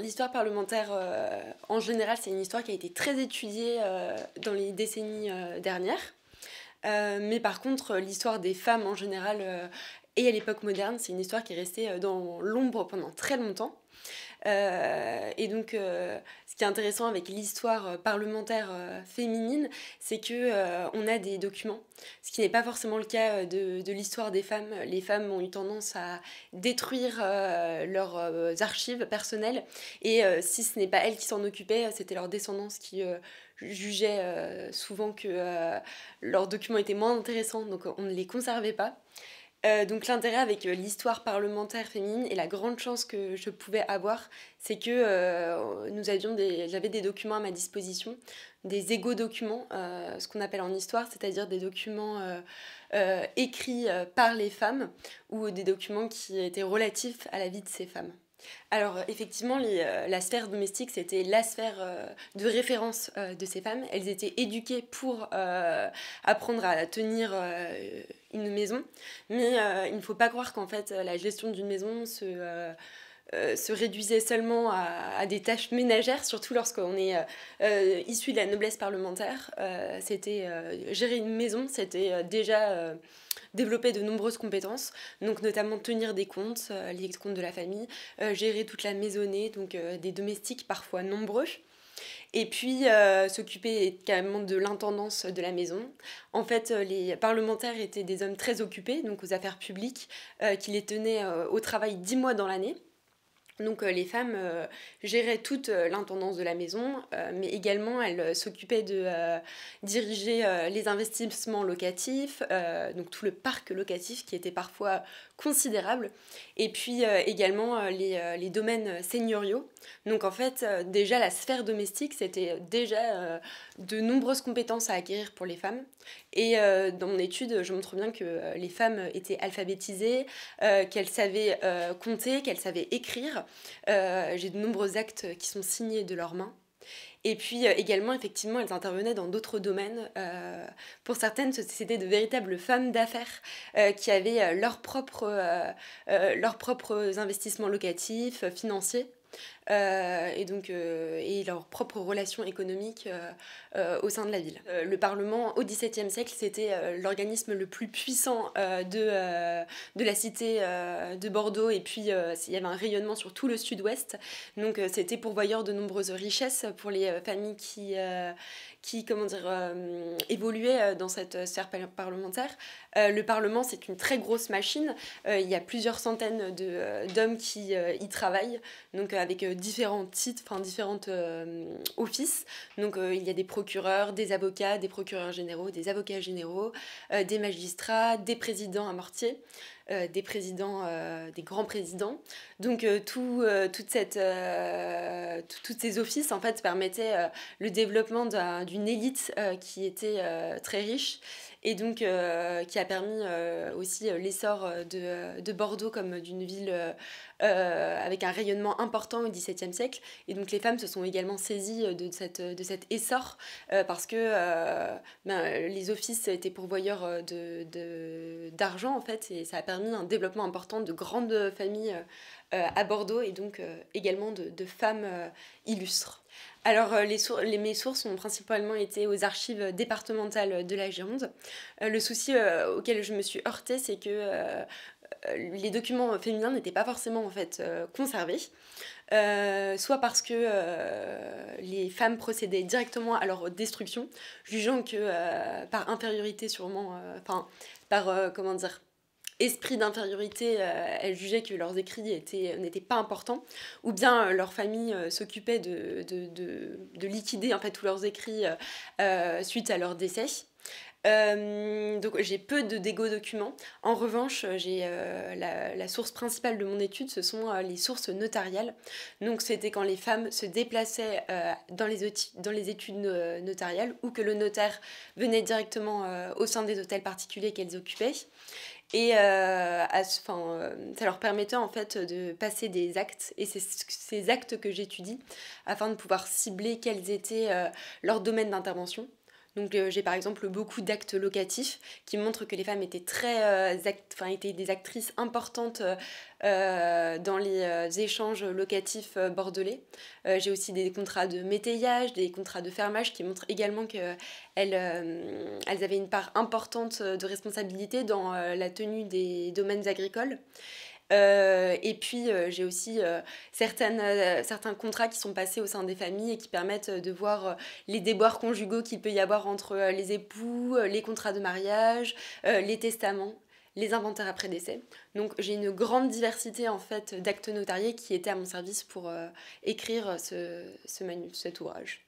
l'histoire parlementaire, euh, en général, c'est une histoire qui a été très étudiée euh, dans les décennies euh, dernières. mais par contre, l'histoire des femmes en général et à l'époque moderne, c'est une histoire qui est restée dans l'ombre pendant très longtemps. Euh, et donc, euh, ce qui est intéressant avec l'histoire euh, parlementaire féminine, c'est que on a des documents, ce qui n'est pas forcément le cas de, l'histoire des femmes. Les femmes ont eu tendance à détruire leurs archives personnelles, et si ce n'est pas elles qui s'en occupaient, c'était leur descendants qui jugeaient souvent que leurs documents étaient moins intéressants, donc on ne les conservait pas. Euh, donc l'intérêt avec euh, l'histoire parlementaire féminine et la grande chance que je pouvais avoir, c'est que euh, nous avions des, j'avais des documents à ma disposition, des égo-documents, ce qu'on appelle en histoire, c'est-à-dire des documents écrits par les femmes ou des documents qui étaient relatifs à la vie de ces femmes alors effectivement, euh, la sphère domestique, c'était la sphère euh, de référence euh, de ces femmes. Elles étaient éduquées pour apprendre à tenir une maison. Mais il ne faut pas croire qu'en fait la gestion d'une maison se euh, se réduisait seulement à, à, des tâches ménagères, surtout lorsqu'on est euh, euh, issu de la noblesse parlementaire. c'était gérer une maison, c'était déjà développer de nombreuses compétences, donc notamment tenir des comptes, les comptes de la famille, gérer toute la maisonnée, donc des domestiques parfois nombreux et puis s'occuper carrément de l'intendance de la maison. En fait, les parlementaires étaient des hommes très occupés, donc aux affaires publiques, qui les tenaient au travail dix mois dans l'année. Donc euh, les femmes euh, géraient toute euh, l'intendance de la maison, mais également elles s'occupaient de diriger les investissements locatifs, donc tout le parc locatif qui était parfois considérable. Et puis euh, également euh, les, euh, les, domaines seigneuriaux. Donc en fait, déjà la sphère domestique, c'était déjà de nombreuses compétences à acquérir pour les femmes. Et dans mon étude, je montre bien que les femmes étaient alphabétisées, qu'elles savaient compter, qu'elles savaient écrire. J'ai de nombreux actes qui sont signés de leurs mains. Et puis euh, également, effectivement, elles intervenaient dans d'autres domaines. Euh, pour certaines, c'était de véritables femmes d'affaires euh, qui avaient leurs propres, leurs propres investissements locatifs, financiers. Euh, et donc euh, et leurs propres relations économiques euh, au sein de la ville. le Parlement au XVIIe siècle, c'était l'organisme le plus puissant de, de la cité de Bordeaux et puis il y avait un rayonnement sur tout le sud-ouest. Donc c'était pourvoyeur de nombreuses richesses pour les familles qui, qui comment dire, évoluaient dans cette sphère parlementaire. le Parlement, c'est une très grosse machine. il y a plusieurs centaines d'hommes qui y travaillent, donc avec différents titres, enfin différentes euh, offices. Donc euh, il y a des procureurs, des avocats, des procureurs généraux, des avocats généraux, euh, des magistrats, des présidents à mortier. Euh, des présidents, euh, des grands présidents. Donc euh, tout, toute cette, toutes ces offices en fait permettaient le développement d'une élite qui était très riche et donc qui a permis aussi l'essor de, de, Bordeaux comme d'une ville avec un rayonnement important au XVIIe siècle. Et donc les femmes se sont également saisies de, cette, de cet essor parce que ben, les offices étaient pourvoyeurs d'argent de, d'argent en fait et ça a permis un développement important de grandes familles euh, à Bordeaux et donc euh, également de, femmes euh, illustres. Alors, les, mes sources ont principalement été aux archives départementales de la Gironde. le souci auquel je me suis heurtée, c'est que les documents féminins n'étaient pas forcément en fait conservés, soit parce que les femmes procédaient directement à leur destruction, jugeant que par infériorité sûrement, enfin par comment dire, esprit d'infériorité, euh, elles jugeaient que leurs écrits étaient, n'étaient pas importants, ou bien euh, leur famille euh, s'occupait de, de, liquider en fait tous leurs écrits suite à leur décès. Euh, donc j'ai peu de dégo documents. En revanche, euh, j'ai euh, la, source principale de mon étude, ce sont les sources notariales. Donc c'était quand les femmes se déplaçaient dans, les dans les études notariales ou que le notaire venait directement au sein des hôtels particuliers qu'elles occupaient. Et à, ça leur permettait en fait de passer des actes, et c'est ces actes que j'étudie, afin de pouvoir cibler quels étaient leurs domaines d'intervention. Donc euh, j'ai par exemple beaucoup d'actes locatifs qui montrent que les femmes étaient très euh, étaient des actrices importantes euh, dans les échanges locatifs bordelais. j'ai aussi des contrats de métayage, des contrats de fermage qui montrent également qu'elles elles avaient une part importante de responsabilité dans la tenue des domaines agricoles. Euh, et puis, euh, j'ai aussi euh, certains contrats qui sont passés au sein des familles et qui permettent de voir les déboires conjugaux qu'il peut y avoir entre les époux, les contrats de mariage, les testaments les inventaires après décès. Donc j'ai une grande diversité en fait d'actes notariés qui étaient à mon service pour écrire ce, ce cet ouvrage.